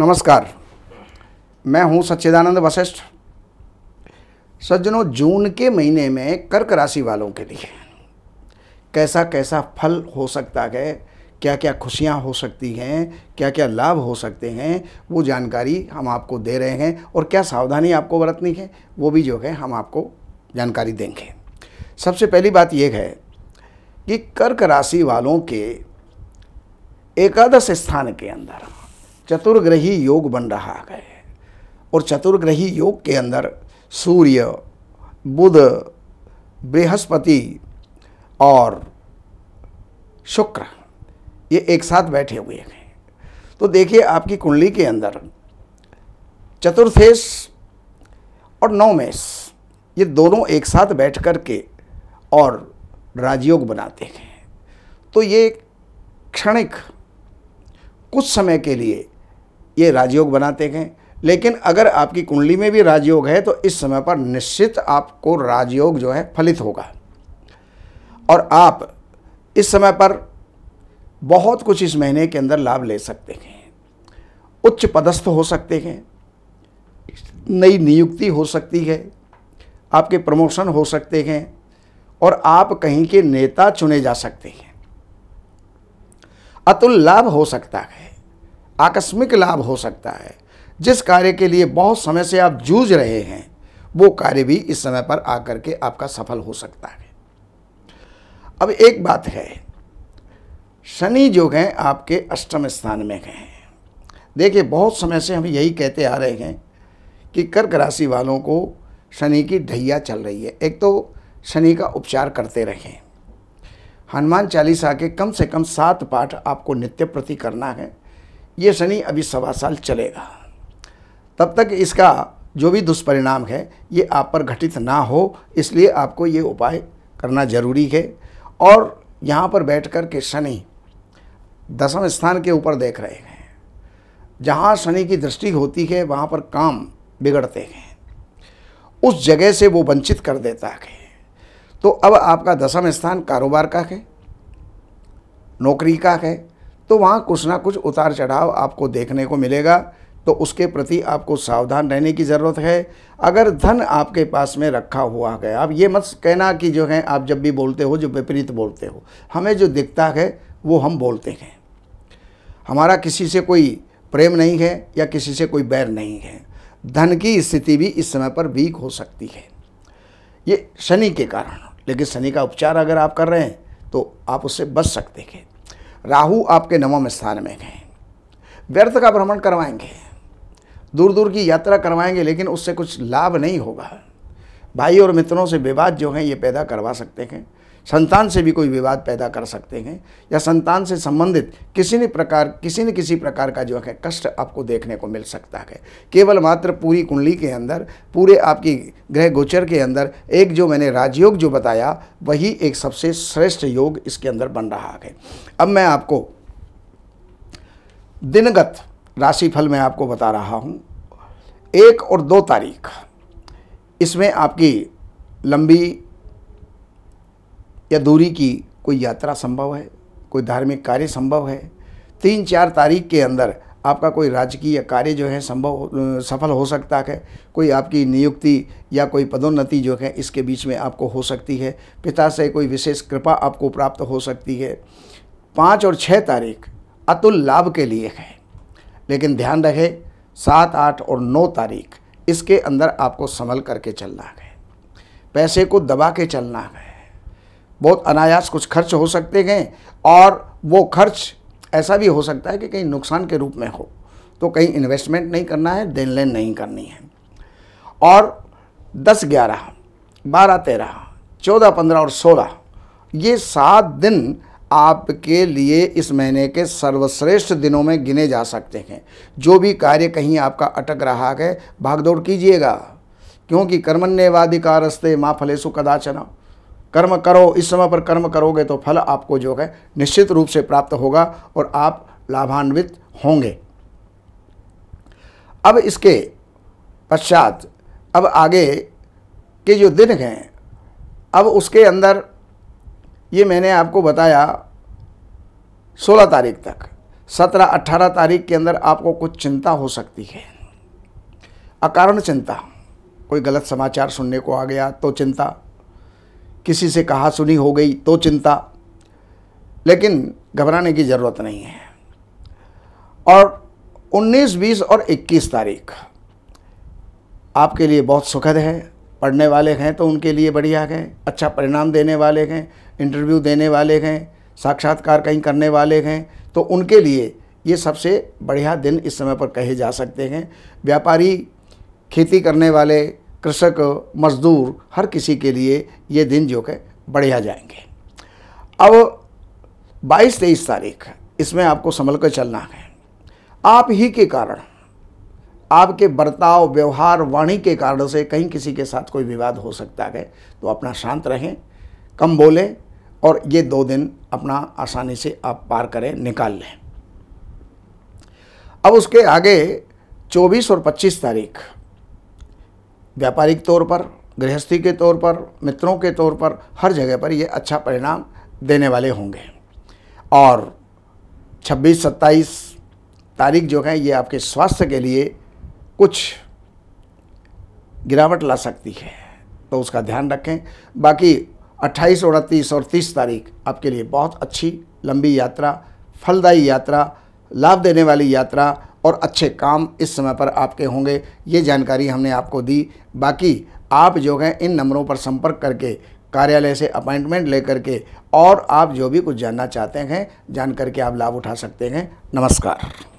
नमस्कार मैं हूं सच्चिदानंद वशिष्ठ सज्जनों जून के महीने में कर्क राशि वालों के लिए कैसा कैसा फल हो सकता है क्या क्या खुशियां हो सकती हैं क्या क्या लाभ हो सकते हैं वो जानकारी हम आपको दे रहे हैं और क्या सावधानी आपको बरतनी है वो भी जो है हम आपको जानकारी देंगे सबसे पहली बात यह है कि कर्क राशि वालों के एकादश स्थान के अंदर चतुर्ग्रही योग बन रहा है और चतुर्ग्रही योग के अंदर सूर्य बुध बृहस्पति और शुक्र ये एक साथ बैठे हुए हैं तो देखिए आपकी कुंडली के अंदर चतुर्थेश और नौमेश ये दोनों एक साथ बैठ कर के और राजयोग बनाते हैं तो ये क्षणिक कुछ समय के लिए ये राजयोग बनाते हैं लेकिन अगर आपकी कुंडली में भी राजयोग है तो इस समय पर निश्चित आपको राजयोग जो है फलित होगा और आप इस समय पर बहुत कुछ इस महीने के अंदर लाभ ले सकते हैं उच्च पदस्थ हो सकते हैं नई नियुक्ति हो सकती है आपके प्रमोशन हो सकते हैं और आप कहीं के नेता चुने जा सकते हैं अतुल लाभ हो सकता है आकस्मिक लाभ हो सकता है जिस कार्य के लिए बहुत समय से आप जूझ रहे हैं वो कार्य भी इस समय पर आकर के आपका सफल हो सकता है अब एक बात है शनि जो हैं आपके अष्टम स्थान में गए हैं देखिए बहुत समय से हम यही कहते आ रहे हैं कि कर्क राशि वालों को शनि की ढैया चल रही है एक तो शनि का उपचार करते रहें हनुमान चालीसा के कम से कम सात पाठ आपको नित्य प्रति करना है ये शनि अभी सवा साल चलेगा तब तक इसका जो भी दुष्परिणाम है ये आप पर घटित ना हो इसलिए आपको ये उपाय करना जरूरी है और यहाँ पर बैठ कर के शनि दसम स्थान के ऊपर देख रहे हैं जहाँ शनि की दृष्टि होती है वहाँ पर काम बिगड़ते हैं उस जगह से वो वंचित कर देता है तो अब आपका दसम स्थान कारोबार का है नौकरी का है तो वहाँ कुछ ना कुछ उतार चढ़ाव आपको देखने को मिलेगा तो उसके प्रति आपको सावधान रहने की ज़रूरत है अगर धन आपके पास में रखा हुआ है आप ये मत कहना कि जो है आप जब भी बोलते हो जो विपरीत बोलते हो हमें जो दिखता है वो हम बोलते हैं हमारा किसी से कोई प्रेम नहीं है या किसी से कोई बैर नहीं है धन की स्थिति भी इस समय पर वीक हो सकती है ये शनि के कारण लेकिन शनि का उपचार अगर आप कर रहे हैं तो आप उससे बच सकते हैं राहु आपके नवम स्थान में है व्यर्थ का भ्रमण करवाएंगे दूर दूर की यात्रा करवाएंगे लेकिन उससे कुछ लाभ नहीं होगा भाई और मित्रों से विवाद जो हैं ये पैदा करवा सकते हैं संतान से भी कोई विवाद पैदा कर सकते हैं या संतान से संबंधित किसी न प्रकार किसी न किसी प्रकार का जो है कष्ट आपको देखने को मिल सकता है केवल मात्र पूरी कुंडली के अंदर पूरे आपकी ग्रह गोचर के अंदर एक जो मैंने राजयोग जो बताया वही एक सबसे श्रेष्ठ योग इसके अंदर बन रहा है अब मैं आपको दिनगत राशिफल मैं आपको बता रहा हूँ एक और दो तारीख इसमें आपकी लंबी या दूरी की कोई यात्रा संभव है कोई धार्मिक कार्य संभव है तीन चार तारीख के अंदर आपका कोई राजकीय कार्य जो है संभव सफल हो सकता है कोई आपकी नियुक्ति या कोई पदोन्नति जो है इसके बीच में आपको हो सकती है पिता से कोई विशेष कृपा आपको प्राप्त हो सकती है पाँच और छः तारीख अतुल लाभ के लिए है लेकिन ध्यान रहे सात आठ और नौ तारीख इसके अंदर आपको संभल करके चलना है पैसे को दबा के चलना है बहुत अनायास कुछ खर्च हो सकते हैं और वो खर्च ऐसा भी हो सकता है कि कहीं नुकसान के रूप में हो तो कहीं इन्वेस्टमेंट नहीं करना है देन लेन नहीं करनी है और दस ग्यारह बारह तेरह चौदह पंद्रह और सोलह ये सात दिन आपके लिए इस महीने के सर्वश्रेष्ठ दिनों में गिने जा सकते हैं जो भी कार्य कहीं आपका अटक रहा है भागदौड़ कीजिएगा क्योंकि कर्मण्यवाधिकारस्ते माँ फलेसु कदाचना कर्म करो इस समय पर कर्म करोगे तो फल आपको जो है निश्चित रूप से प्राप्त होगा और आप लाभान्वित होंगे अब इसके पश्चात अब आगे के जो दिन हैं अब उसके अंदर ये मैंने आपको बताया 16 तारीख तक 17-18 तारीख के अंदर आपको कुछ चिंता हो सकती है अकारण चिंता कोई गलत समाचार सुनने को आ गया तो चिंता किसी से कहा सुनी हो गई तो चिंता लेकिन घबराने की ज़रूरत नहीं है और 19, 20 और 21 तारीख आपके लिए बहुत सुखद है पढ़ने वाले हैं तो उनके लिए बढ़िया हैं अच्छा परिणाम देने वाले हैं इंटरव्यू देने वाले हैं साक्षात्कार कहीं करने वाले हैं तो उनके लिए ये सबसे बढ़िया दिन इस समय पर कहे जा सकते हैं व्यापारी खेती करने वाले कृषक मजदूर हर किसी के लिए ये दिन जो है बढ़िया जाएंगे अब 22 तेईस तारीख इसमें आपको संभल कर चलना है आप ही के कारण आपके बर्ताव व्यवहार वाणी के कारण से कहीं किसी के साथ कोई विवाद हो सकता है तो अपना शांत रहें कम बोलें और ये दो दिन अपना आसानी से आप पार करें निकाल लें अब उसके आगे 24 और 25 तारीख व्यापारिक तौर पर गृहस्थी के तौर पर मित्रों के तौर पर हर जगह पर ये अच्छा परिणाम देने वाले होंगे और 26 27 तारीख जो है ये आपके स्वास्थ्य के लिए कुछ गिरावट ला सकती है तो उसका ध्यान रखें बाकी 28 उनतीस और 30 तारीख आपके लिए बहुत अच्छी लंबी यात्रा फलदायी यात्रा लाभ देने वाली यात्रा और अच्छे काम इस समय पर आपके होंगे ये जानकारी हमने आपको दी बाकी आप जो है इन नंबरों पर संपर्क करके कार्यालय से अपॉइंटमेंट लेकर के और आप जो भी कुछ जानना चाहते हैं जान करके आप लाभ उठा सकते हैं नमस्कार